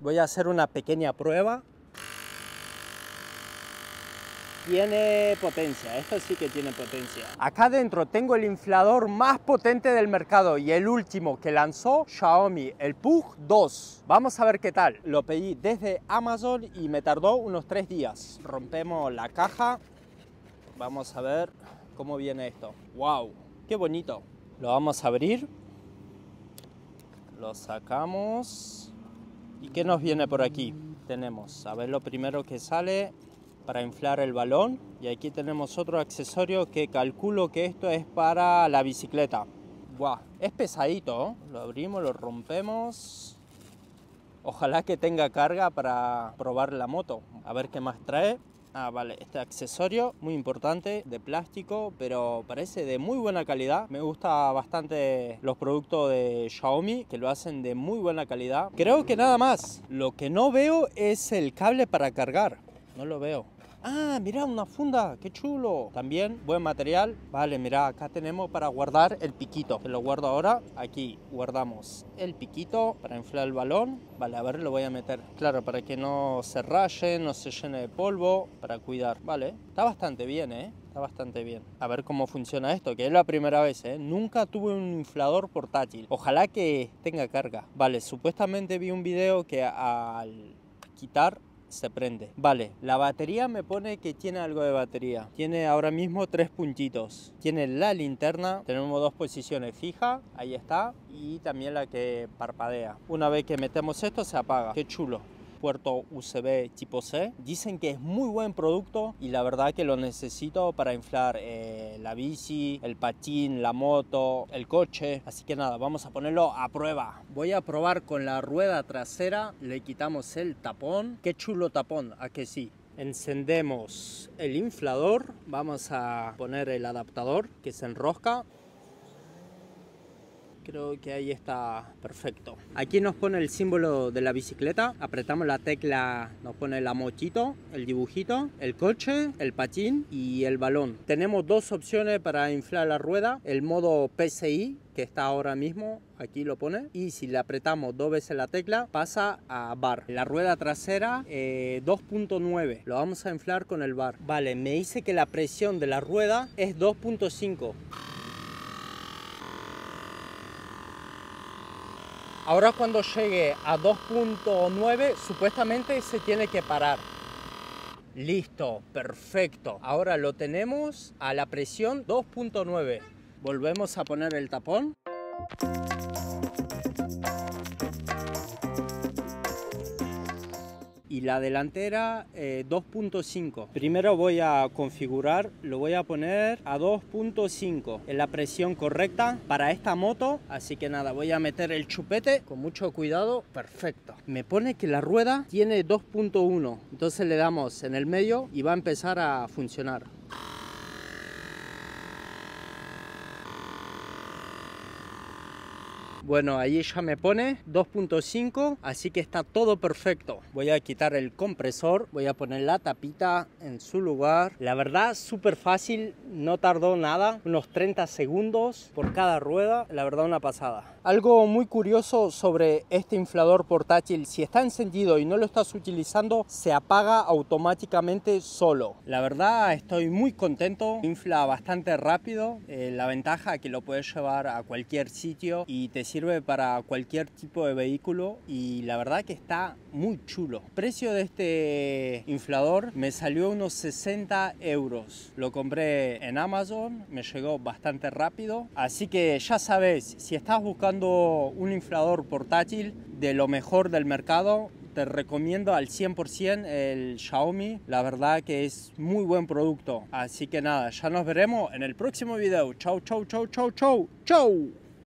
voy a hacer una pequeña prueba. Tiene potencia, esto sí que tiene potencia. Acá dentro tengo el inflador más potente del mercado y el último que lanzó Xiaomi, el Pug 2. Vamos a ver qué tal. Lo pedí desde Amazon y me tardó unos tres días. Rompemos la caja. Vamos a ver cómo viene esto. ¡Wow! ¡Qué bonito! Lo vamos a abrir. Lo sacamos. ¿Y qué nos viene por aquí? Tenemos, a ver lo primero que sale para inflar el balón y aquí tenemos otro accesorio que calculo que esto es para la bicicleta. Guau, es pesadito, ¿eh? lo abrimos, lo rompemos. Ojalá que tenga carga para probar la moto, a ver qué más trae. Ah, vale, este accesorio muy importante de plástico, pero parece de muy buena calidad. Me gusta bastante los productos de Xiaomi, que lo hacen de muy buena calidad. Creo que nada más. Lo que no veo es el cable para cargar. No lo veo. Ah, mira una funda, qué chulo. También buen material. Vale, mira, acá tenemos para guardar el piquito. Que lo guardo ahora. Aquí guardamos el piquito para inflar el balón. Vale, a ver, lo voy a meter. Claro, para que no se raye, no se llene de polvo, para cuidar. Vale, está bastante bien, ¿eh? Está bastante bien. A ver cómo funciona esto, que es la primera vez, ¿eh? Nunca tuve un inflador portátil. Ojalá que tenga carga. Vale, supuestamente vi un video que al quitar se prende. Vale, la batería me pone que tiene algo de batería. Tiene ahora mismo tres puntitos. Tiene la linterna, tenemos dos posiciones fija, ahí está, y también la que parpadea. Una vez que metemos esto se apaga. Qué chulo puerto USB tipo C. Dicen que es muy buen producto y la verdad que lo necesito para inflar eh, la bici, el patín, la moto, el coche. Así que nada, vamos a ponerlo a prueba. Voy a probar con la rueda trasera, le quitamos el tapón. Qué chulo tapón, a que sí encendemos el inflador, vamos a poner el adaptador que se enrosca creo que ahí está perfecto. Aquí nos pone el símbolo de la bicicleta, apretamos la tecla, nos pone la mochito, el dibujito, el coche, el patín y el balón. Tenemos dos opciones para inflar la rueda, el modo PCI que está ahora mismo, aquí lo pone, y si le apretamos dos veces la tecla pasa a bar. La rueda trasera 2.9, eh, lo vamos a inflar con el bar. Vale, me dice que la presión de la rueda es 2.5. Ahora cuando llegue a 2.9 supuestamente se tiene que parar. Listo, perfecto. Ahora lo tenemos a la presión 2.9. Volvemos a poner el tapón. la delantera 2.5. Eh, Primero voy a configurar, lo voy a poner a 2.5 en la presión correcta para esta moto. Así que nada, voy a meter el chupete con mucho cuidado. Perfecto. Me pone que la rueda tiene 2.1. Entonces le damos en el medio y va a empezar a funcionar. Bueno, ahí ya me pone 2.5, así que está todo perfecto. Voy a quitar el compresor, voy a poner la tapita en su lugar. La verdad, súper fácil, no tardó nada, unos 30 segundos por cada rueda, la verdad una pasada. Algo muy curioso sobre este inflador portátil, si está encendido y no lo estás utilizando, se apaga automáticamente solo. La verdad, estoy muy contento, infla bastante rápido, eh, la ventaja es que lo puedes llevar a cualquier sitio y te sirve sirve para cualquier tipo de vehículo y la verdad que está muy chulo. El precio de este inflador me salió unos 60 euros. Lo compré en Amazon, me llegó bastante rápido. Así que ya sabes, si estás buscando un inflador portátil de lo mejor del mercado, te recomiendo al 100% el Xiaomi. La verdad que es muy buen producto. Así que nada, ya nos veremos en el próximo video. Chau, chau, chau, chau, chau, chau.